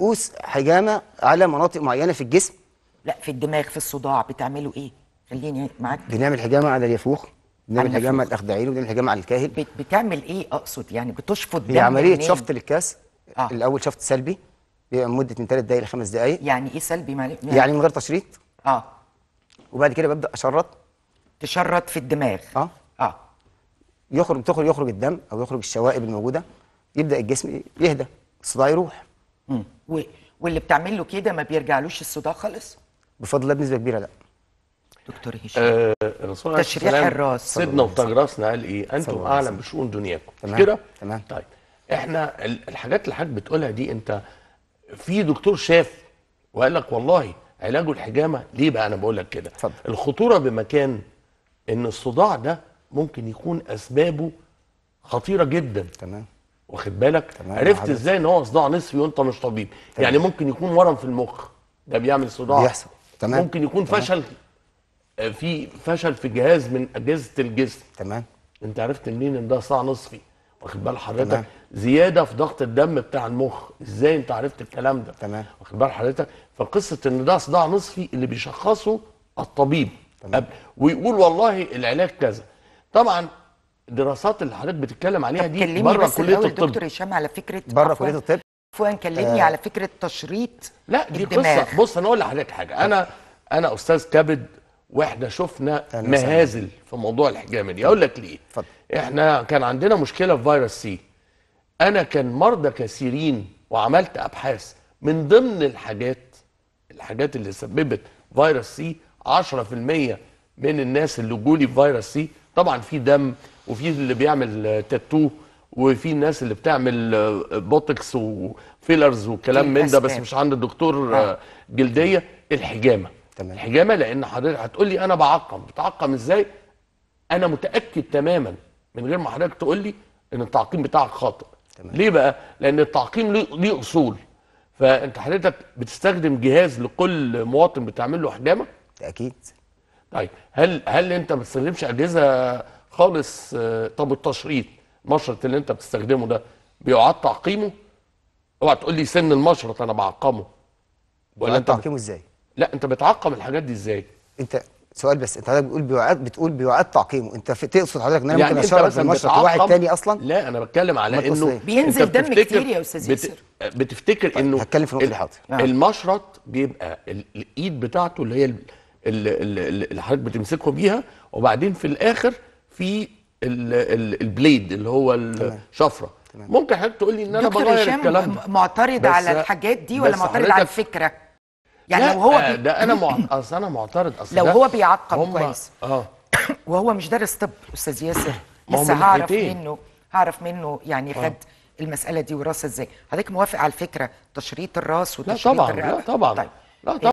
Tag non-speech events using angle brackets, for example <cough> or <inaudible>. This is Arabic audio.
كؤوس حجامه على مناطق معينه في الجسم لا في الدماغ في الصداع بتعملوا ايه خليني معاك بنعمل حجامه على اليافوخ بنعمل حجامه على الاخدعين وبنعمل حجامه على الكاهل بتعمل ايه اقصد يعني بتشفط دم عمليه شفط للكاس آه. الاول شفط سلبي لمده من 3 دقائق ل 5 دقائق يعني ايه سلبي يعني, يعني من غير تشريط اه وبعد كده ببدا اشرط تشرط في الدماغ اه اه يخرج تخرج يخرج الدم او يخرج الشوائب الموجوده يبدا الجسم يهدى الصداع يروح و... واللي بتعمل له كده ما بيرجعلوش الصداع خالص بفضل الله بنسبه كبيره لا دكتور هشام آه الرسول عليه تشريح الراس سيدنا وطاج راسنا قال ايه انتم اعلم بشؤون دنياكم تمام كده تمام طيب احنا الحاجات اللي حضرتك بتقولها دي انت في دكتور شاف وقال لك والله علاجه الحجامه ليه بقى انا بقول لك كده الخطوره بمكان ان الصداع ده ممكن يكون اسبابه خطيره جدا تمام واخد بالك عرفت ازاي ان هو صداع نصفي وانت مش طبيب تمام. يعني ممكن يكون ورم في المخ ده بيعمل صداع بيحصل تمام ممكن يكون تمام. فشل آه، في فشل في جهاز من اجهزه الجسم تمام انت عرفت منين ان ده صداع نصفي واخد بال حضرتك تمام. زياده في ضغط الدم بتاع المخ ازاي انت عرفت الكلام ده تمام واخد بال حضرتك فقصه ان ده صداع نصفي اللي بيشخصه الطبيب تمام. ويقول والله العلاج كذا طبعا الدراسات اللي حضرتك بتتكلم عليها دي بره كليه الطب دكتور هشام على فكره بره كليه الطب عفوا كلمني آه. على فكره تشريط لا دي الدماغ. قصه بص انا اقول لحضرتك حاجه انا انا استاذ كبد واحنا شفنا مهازل في موضوع الحجامه دي اقول لك ليه فضل. احنا كان عندنا مشكله في فيروس سي انا كان مرضى كثيرين وعملت ابحاث من ضمن الحاجات الحاجات اللي سببت فيروس سي 10% من الناس اللي جولي فيروس سي طبعا في دم وفي اللي بيعمل تاتو وفي الناس اللي بتعمل بوتكس آه، وفيلرز وكلام من ده بس مش عند الدكتور آه، آه. جلديه الحجامه تمام. الحجامه لان حضرتك هتقول لي انا بعقم بتعقم ازاي انا متاكد تماما من غير ما حضرتك تقول لي ان التعقيم بتاعك خاطئ تمام. ليه بقى لان التعقيم ليه اصول فانت حضرتك بتستخدم جهاز لكل مواطن بتعمل له حجامه اكيد طيب هل هل انت ما بتستخدمش اجهزه خالص آه، طب التشريط مشرط اللي انت بتستخدمه ده بيعاد تعقيمه اوعى تقول لي سن المشرط انا بعقمه ولا انت تعقيمه ازاي لا انت بتعقم الحاجات دي ازاي انت سؤال بس انت حضرتك بتقول بيعاد بتقول بيعاد تعقيمه انت في تقصد حضرتك ان انا يعني ممكن اشرب في المشرط واحد تاني اصلا لا انا بتكلم على انه إيه؟ بينزل دم كتير يا استاذ ياسر بت... آه، بتفتكر طيب، انه هتكلم في النقطه الحاضر نعم. المشرط بيبقى الايد بتاعته اللي هي اللي حضرتك بتمسكه بيها وبعدين في الاخر في البليد اللي هو الشفره تمام. ممكن حضرتك تقول لي ان انا بغير الكلام ده معترض على الحاجات دي ولا معترض على الفكره يعني لو هو آه، بي... ده انا <coughs> معترض اصل انا معترض اصل لو هو بيعقب هم... كويس اه <coughs> وهو مش دارس طب استاذ ياسر بس هعرف منه هعرف منه يعني خد آه. المساله دي وراسها ازاي حضرتك موافق على الفكره تشريط الراس وتشريط لا طبعا لا طبعا طيب. لا طبعا